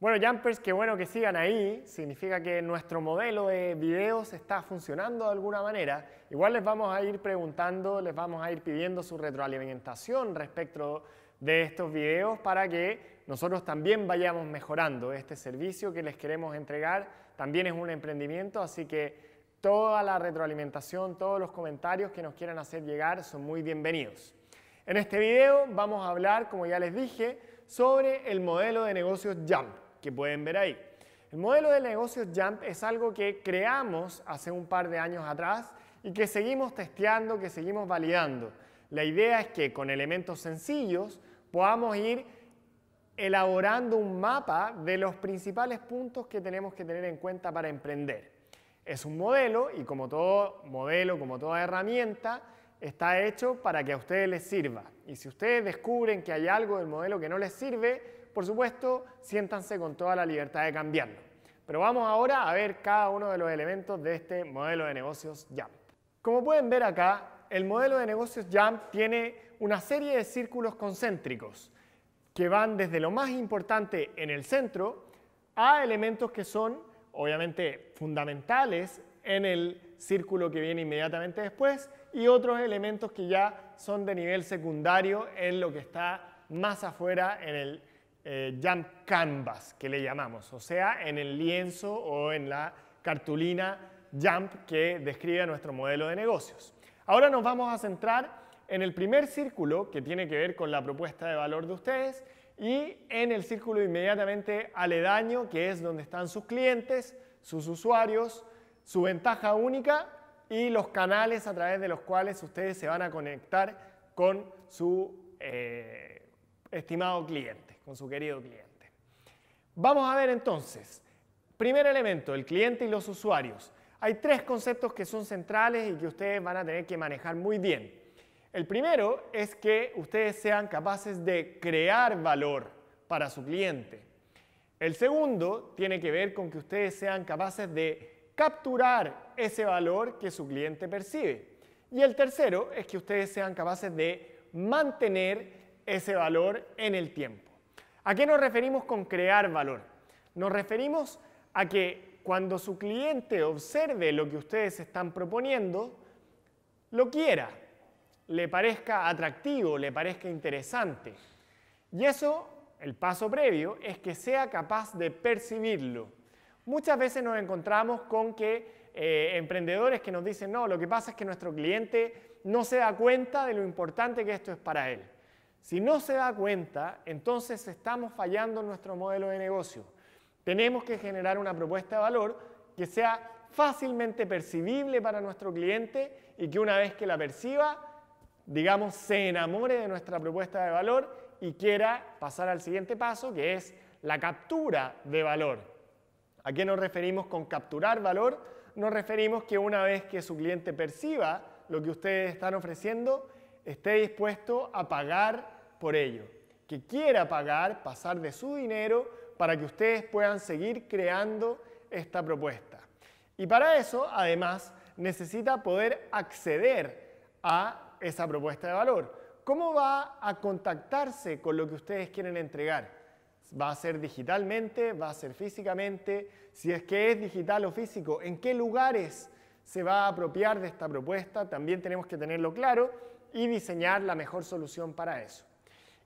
Bueno, jumpers, qué bueno que sigan ahí. Significa que nuestro modelo de videos está funcionando de alguna manera. Igual les vamos a ir preguntando, les vamos a ir pidiendo su retroalimentación respecto de estos videos para que nosotros también vayamos mejorando. Este servicio que les queremos entregar también es un emprendimiento, así que toda la retroalimentación, todos los comentarios que nos quieran hacer llegar son muy bienvenidos. En este video vamos a hablar, como ya les dije, sobre el modelo de negocios Jump que pueden ver ahí. El modelo de negocios Jump es algo que creamos hace un par de años atrás y que seguimos testeando, que seguimos validando. La idea es que con elementos sencillos podamos ir elaborando un mapa de los principales puntos que tenemos que tener en cuenta para emprender. Es un modelo y como todo modelo, como toda herramienta, está hecho para que a ustedes les sirva. Y si ustedes descubren que hay algo del modelo que no les sirve, por supuesto, siéntanse con toda la libertad de cambiarlo. Pero vamos ahora a ver cada uno de los elementos de este modelo de negocios Jump. Como pueden ver acá, el modelo de negocios Jump tiene una serie de círculos concéntricos que van desde lo más importante en el centro a elementos que son obviamente fundamentales en el círculo que viene inmediatamente después y otros elementos que ya son de nivel secundario en lo que está más afuera en el eh, jump canvas, que le llamamos, o sea, en el lienzo o en la cartulina jump que describe nuestro modelo de negocios. Ahora nos vamos a centrar en el primer círculo, que tiene que ver con la propuesta de valor de ustedes, y en el círculo inmediatamente aledaño, que es donde están sus clientes, sus usuarios, su ventaja única y los canales a través de los cuales ustedes se van a conectar con su eh, estimado cliente con su querido cliente. Vamos a ver entonces, primer elemento, el cliente y los usuarios. Hay tres conceptos que son centrales y que ustedes van a tener que manejar muy bien. El primero es que ustedes sean capaces de crear valor para su cliente. El segundo tiene que ver con que ustedes sean capaces de capturar ese valor que su cliente percibe. Y el tercero es que ustedes sean capaces de mantener ese valor en el tiempo. ¿A qué nos referimos con crear valor? Nos referimos a que cuando su cliente observe lo que ustedes están proponiendo, lo quiera, le parezca atractivo, le parezca interesante. Y eso, el paso previo, es que sea capaz de percibirlo. Muchas veces nos encontramos con que eh, emprendedores que nos dicen, no, lo que pasa es que nuestro cliente no se da cuenta de lo importante que esto es para él. Si no se da cuenta, entonces estamos fallando en nuestro modelo de negocio. Tenemos que generar una propuesta de valor que sea fácilmente percibible para nuestro cliente y que una vez que la perciba, digamos, se enamore de nuestra propuesta de valor y quiera pasar al siguiente paso, que es la captura de valor. ¿A qué nos referimos con capturar valor? Nos referimos que una vez que su cliente perciba lo que ustedes están ofreciendo, esté dispuesto a pagar por ello, que quiera pagar, pasar de su dinero para que ustedes puedan seguir creando esta propuesta. Y para eso, además, necesita poder acceder a esa propuesta de valor. ¿Cómo va a contactarse con lo que ustedes quieren entregar? ¿Va a ser digitalmente? ¿Va a ser físicamente? Si es que es digital o físico, ¿en qué lugares se va a apropiar de esta propuesta? También tenemos que tenerlo claro y diseñar la mejor solución para eso.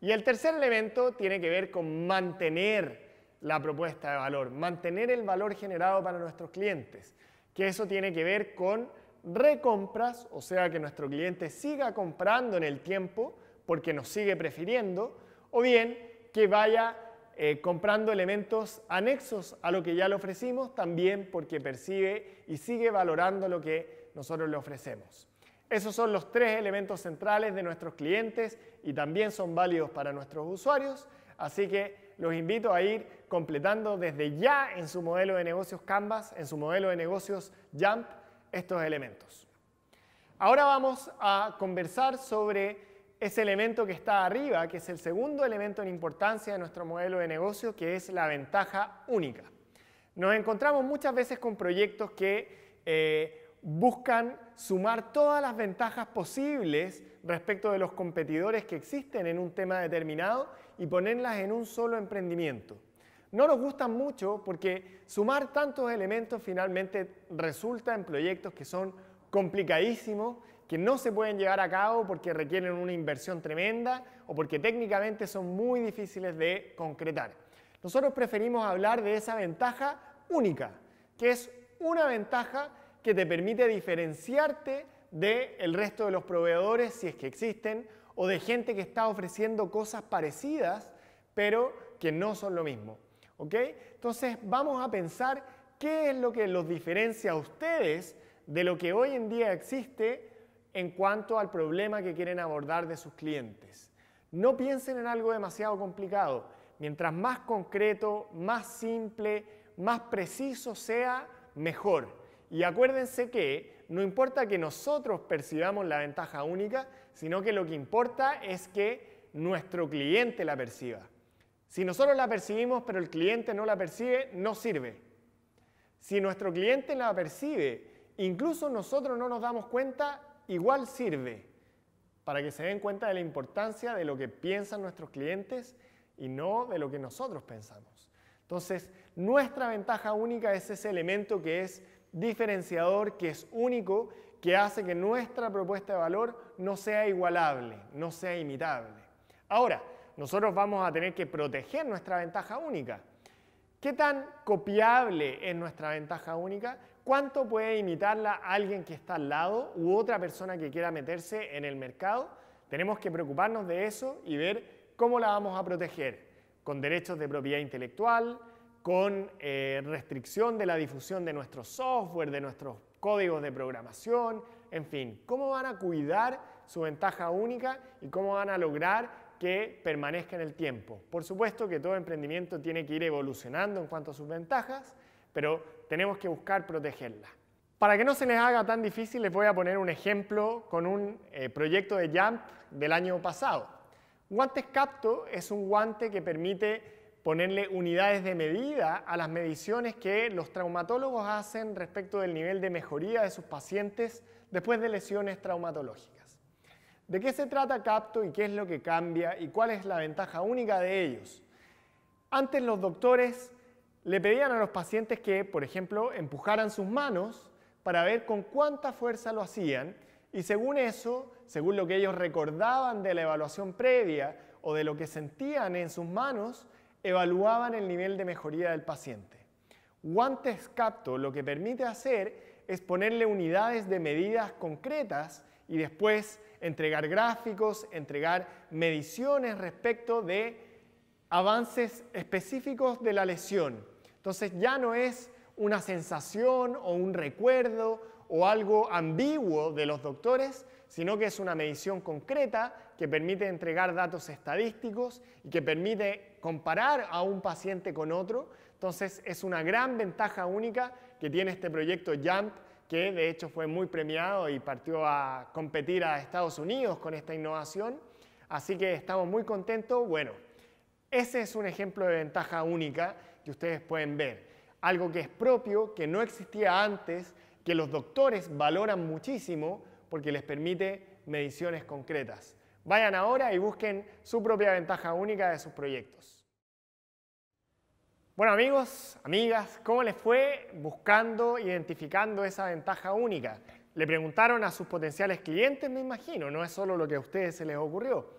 Y el tercer elemento tiene que ver con mantener la propuesta de valor, mantener el valor generado para nuestros clientes, que eso tiene que ver con recompras, o sea que nuestro cliente siga comprando en el tiempo porque nos sigue prefiriendo, o bien que vaya eh, comprando elementos anexos a lo que ya le ofrecimos, también porque percibe y sigue valorando lo que nosotros le ofrecemos. Esos son los tres elementos centrales de nuestros clientes y también son válidos para nuestros usuarios, así que los invito a ir completando desde ya en su modelo de negocios Canvas, en su modelo de negocios Jump, estos elementos. Ahora vamos a conversar sobre ese elemento que está arriba, que es el segundo elemento en importancia de nuestro modelo de negocio, que es la ventaja única. Nos encontramos muchas veces con proyectos que eh, buscan sumar todas las ventajas posibles respecto de los competidores que existen en un tema determinado y ponerlas en un solo emprendimiento. No nos gustan mucho porque sumar tantos elementos finalmente resulta en proyectos que son complicadísimos, que no se pueden llevar a cabo porque requieren una inversión tremenda o porque técnicamente son muy difíciles de concretar. Nosotros preferimos hablar de esa ventaja única, que es una ventaja que te permite diferenciarte del el resto de los proveedores, si es que existen, o de gente que está ofreciendo cosas parecidas, pero que no son lo mismo. ¿Ok? Entonces vamos a pensar qué es lo que los diferencia a ustedes de lo que hoy en día existe en cuanto al problema que quieren abordar de sus clientes. No piensen en algo demasiado complicado. Mientras más concreto, más simple, más preciso sea, mejor. Y acuérdense que no importa que nosotros percibamos la ventaja única, sino que lo que importa es que nuestro cliente la perciba. Si nosotros la percibimos pero el cliente no la percibe, no sirve. Si nuestro cliente la percibe, incluso nosotros no nos damos cuenta, igual sirve para que se den cuenta de la importancia de lo que piensan nuestros clientes y no de lo que nosotros pensamos. Entonces, nuestra ventaja única es ese elemento que es diferenciador que es único, que hace que nuestra propuesta de valor no sea igualable, no sea imitable. Ahora, nosotros vamos a tener que proteger nuestra ventaja única. ¿Qué tan copiable es nuestra ventaja única? ¿Cuánto puede imitarla alguien que está al lado u otra persona que quiera meterse en el mercado? Tenemos que preocuparnos de eso y ver cómo la vamos a proteger, con derechos de propiedad intelectual, con eh, restricción de la difusión de nuestro software, de nuestros códigos de programación, en fin, cómo van a cuidar su ventaja única y cómo van a lograr que permanezca en el tiempo. Por supuesto que todo emprendimiento tiene que ir evolucionando en cuanto a sus ventajas, pero tenemos que buscar protegerla. Para que no se les haga tan difícil, les voy a poner un ejemplo con un eh, proyecto de Jump del año pasado. Guantes Capto es un guante que permite ponerle unidades de medida a las mediciones que los traumatólogos hacen respecto del nivel de mejoría de sus pacientes después de lesiones traumatológicas. ¿De qué se trata CAPTO y qué es lo que cambia y cuál es la ventaja única de ellos? Antes los doctores le pedían a los pacientes que, por ejemplo, empujaran sus manos para ver con cuánta fuerza lo hacían y según eso, según lo que ellos recordaban de la evaluación previa o de lo que sentían en sus manos, evaluaban el nivel de mejoría del paciente. Guantes Capto lo que permite hacer es ponerle unidades de medidas concretas y después entregar gráficos, entregar mediciones respecto de avances específicos de la lesión. Entonces ya no es una sensación o un recuerdo o algo ambiguo de los doctores, sino que es una medición concreta que permite entregar datos estadísticos y que permite comparar a un paciente con otro. Entonces es una gran ventaja única que tiene este proyecto JUMP, que de hecho fue muy premiado y partió a competir a Estados Unidos con esta innovación. Así que estamos muy contentos. Bueno, ese es un ejemplo de ventaja única que ustedes pueden ver. Algo que es propio, que no existía antes, que los doctores valoran muchísimo porque les permite mediciones concretas. Vayan ahora y busquen su propia ventaja única de sus proyectos. Bueno amigos, amigas, ¿cómo les fue buscando, identificando esa ventaja única? Le preguntaron a sus potenciales clientes, me imagino, no es solo lo que a ustedes se les ocurrió.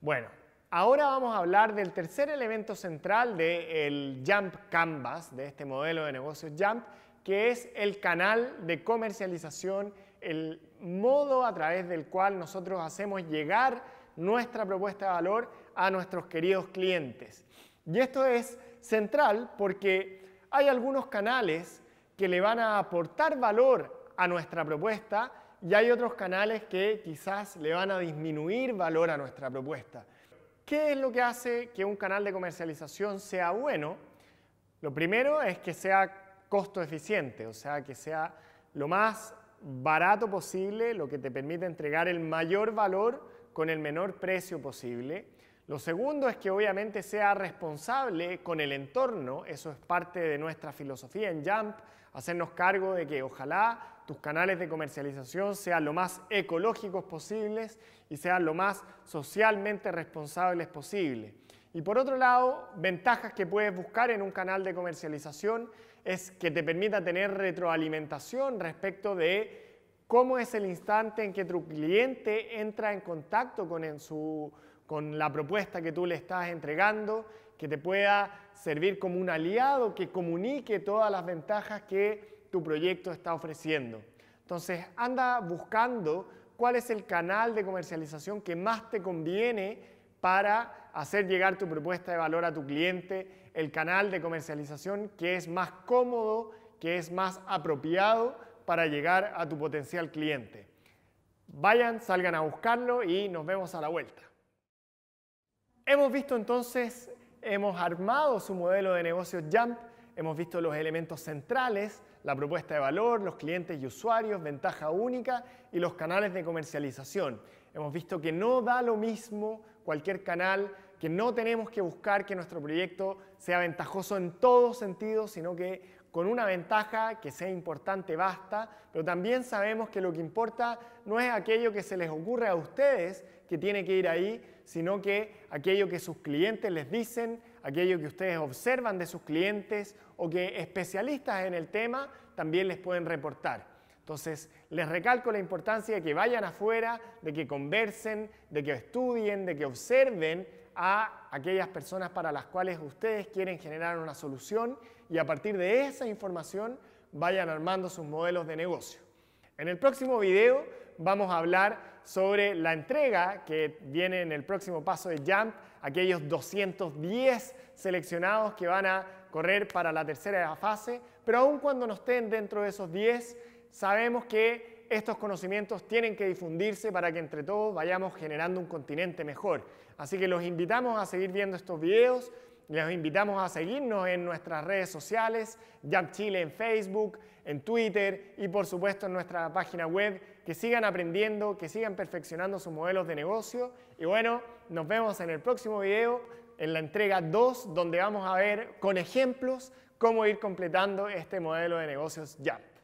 Bueno, ahora vamos a hablar del tercer elemento central del el Jump Canvas, de este modelo de negocios Jump, que es el canal de comercialización el modo a través del cual nosotros hacemos llegar nuestra propuesta de valor a nuestros queridos clientes. Y esto es central porque hay algunos canales que le van a aportar valor a nuestra propuesta y hay otros canales que quizás le van a disminuir valor a nuestra propuesta. ¿Qué es lo que hace que un canal de comercialización sea bueno? Lo primero es que sea costo eficiente, o sea, que sea lo más barato posible, lo que te permite entregar el mayor valor con el menor precio posible. Lo segundo es que obviamente sea responsable con el entorno, eso es parte de nuestra filosofía en Jump, hacernos cargo de que ojalá tus canales de comercialización sean lo más ecológicos posibles y sean lo más socialmente responsables posible. Y por otro lado, ventajas que puedes buscar en un canal de comercialización es que te permita tener retroalimentación respecto de cómo es el instante en que tu cliente entra en contacto con, con la propuesta que tú le estás entregando, que te pueda servir como un aliado, que comunique todas las ventajas que tu proyecto está ofreciendo. Entonces, anda buscando cuál es el canal de comercialización que más te conviene para hacer llegar tu propuesta de valor a tu cliente, el canal de comercialización que es más cómodo, que es más apropiado para llegar a tu potencial cliente. Vayan, salgan a buscarlo y nos vemos a la vuelta. Hemos visto entonces, hemos armado su modelo de negocio Jump, hemos visto los elementos centrales, la propuesta de valor, los clientes y usuarios, ventaja única y los canales de comercialización. Hemos visto que no da lo mismo cualquier canal, que no tenemos que buscar que nuestro proyecto sea ventajoso en todos sentidos, sino que con una ventaja que sea importante basta, pero también sabemos que lo que importa no es aquello que se les ocurre a ustedes que tiene que ir ahí, sino que aquello que sus clientes les dicen, aquello que ustedes observan de sus clientes o que especialistas en el tema también les pueden reportar. Entonces, les recalco la importancia de que vayan afuera, de que conversen, de que estudien, de que observen a aquellas personas para las cuales ustedes quieren generar una solución y a partir de esa información vayan armando sus modelos de negocio. En el próximo video vamos a hablar sobre la entrega que viene en el próximo paso de Jump, aquellos 210 seleccionados que van a correr para la tercera fase, pero aun cuando no estén dentro de esos 10, sabemos que estos conocimientos tienen que difundirse para que entre todos vayamos generando un continente mejor. Así que los invitamos a seguir viendo estos videos, los invitamos a seguirnos en nuestras redes sociales, Jump Chile en Facebook, en Twitter y por supuesto en nuestra página web, que sigan aprendiendo, que sigan perfeccionando sus modelos de negocio y bueno, nos vemos en el próximo video, en la entrega 2, donde vamos a ver con ejemplos cómo ir completando este modelo de negocios Jump.